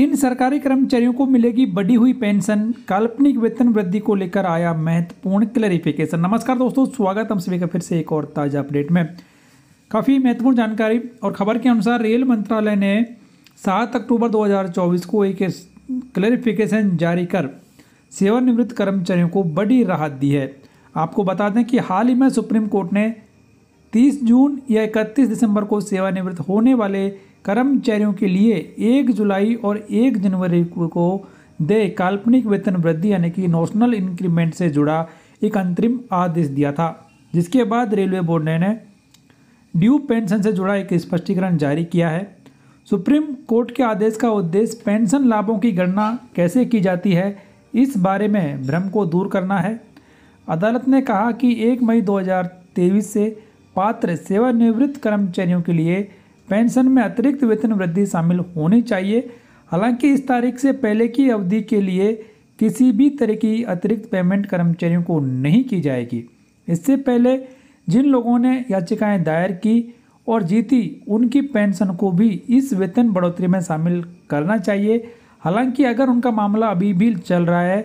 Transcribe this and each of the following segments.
इन सरकारी कर्मचारियों को मिलेगी बढ़ी हुई पेंशन काल्पनिक वेतन वृद्धि को लेकर आया महत्वपूर्ण क्लैरिफिकेशन नमस्कार दोस्तों स्वागत हम सभी का फिर से एक और ताज़ा अपडेट में काफ़ी महत्वपूर्ण जानकारी और खबर के अनुसार रेल मंत्रालय ने सात अक्टूबर 2024 को एक क्लैरिफिकेशन जारी कर सेवानिवृत्त कर्मचारियों को बड़ी राहत दी है आपको बता दें कि हाल ही में सुप्रीम कोर्ट ने 30 जून या 31 दिसंबर को सेवानिवृत्त होने वाले कर्मचारियों के लिए 1 जुलाई और 1 जनवरी को दे काल्पनिक वेतन वृद्धि यानी कि नोशनल इंक्रीमेंट से जुड़ा एक अंतरिम आदेश दिया था जिसके बाद रेलवे बोर्ड ने ड्यू पेंशन से जुड़ा एक स्पष्टीकरण जारी किया है सुप्रीम कोर्ट के आदेश का उद्देश्य पेंशन लाभों की गणना कैसे की जाती है इस बारे में भ्रम को दूर करना है अदालत ने कहा कि 1 मई 2023 से पात्र सेवानिवृत्त कर्मचारियों के लिए पेंशन में अतिरिक्त वेतन वृद्धि शामिल होनी चाहिए हालांकि इस तारीख से पहले की अवधि के लिए किसी भी तरह की अतिरिक्त पेमेंट कर्मचारियों को नहीं की जाएगी इससे पहले जिन लोगों ने याचिकाएं दायर की और जीती उनकी पेंशन को भी इस वेतन बढ़ोतरी में शामिल करना चाहिए हालांकि अगर उनका मामला अभी भी चल रहा है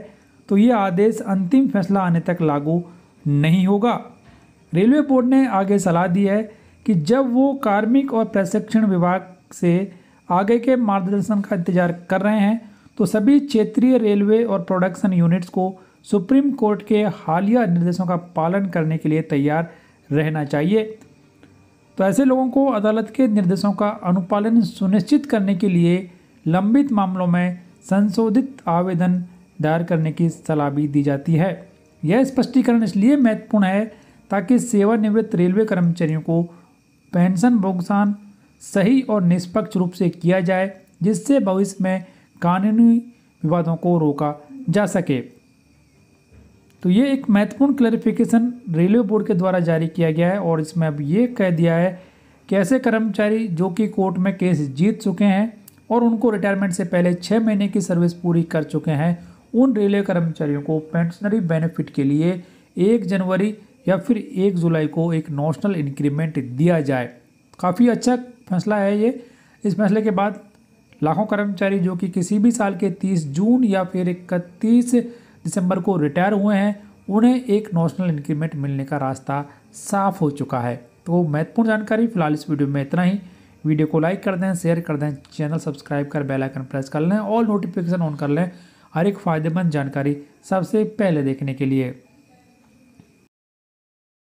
तो ये आदेश अंतिम फैसला आने तक लागू नहीं होगा रेलवे बोर्ड ने आगे सलाह दी है कि जब वो कार्मिक और प्रशिक्षण विभाग से आगे के मार्गदर्शन का इंतजार कर रहे हैं तो सभी क्षेत्रीय रेलवे और प्रोडक्शन यूनिट्स को सुप्रीम कोर्ट के हालिया निर्देशों का पालन करने के लिए तैयार रहना चाहिए तो ऐसे लोगों को अदालत के निर्देशों का अनुपालन सुनिश्चित करने के लिए लंबित मामलों में संशोधित आवेदन दायर करने की सलाह भी दी जाती है यह स्पष्टीकरण इसलिए महत्वपूर्ण है ताकि सेवानिवृत्त रेलवे कर्मचारियों को पेंशन भुगतान सही और निष्पक्ष रूप से किया जाए जिससे भविष्य में कानूनी विवादों को रोका जा सके तो ये एक महत्वपूर्ण क्लैरिफिकेशन रेलवे बोर्ड के द्वारा जारी किया गया है और इसमें अब ये कह दिया है कि ऐसे कर्मचारी जो कि कोर्ट में केस जीत चुके हैं और उनको रिटायरमेंट से पहले छः महीने की सर्विस पूरी कर चुके हैं उन रेलवे कर्मचारियों को पेंशनरी बेनिफिट के लिए एक जनवरी या फिर एक जुलाई को एक नॉशनल इंक्रीमेंट दिया जाए काफ़ी अच्छा फैसला है ये इस फैसले के बाद लाखों कर्मचारी जो कि किसी भी साल के 30 जून या फिर इकतीस दिसंबर को रिटायर हुए हैं उन्हें एक नॉशनल इंक्रीमेंट मिलने का रास्ता साफ हो चुका है तो महत्वपूर्ण जानकारी फिलहाल इस वीडियो में इतना ही वीडियो को लाइक कर दें शेयर कर दें चैनल सब्सक्राइब कर बेल आइकन प्रेस कर लें और नोटिफिकेशन ऑन कर लें हर एक फ़ायदेमंद जानकारी सबसे पहले देखने के लिए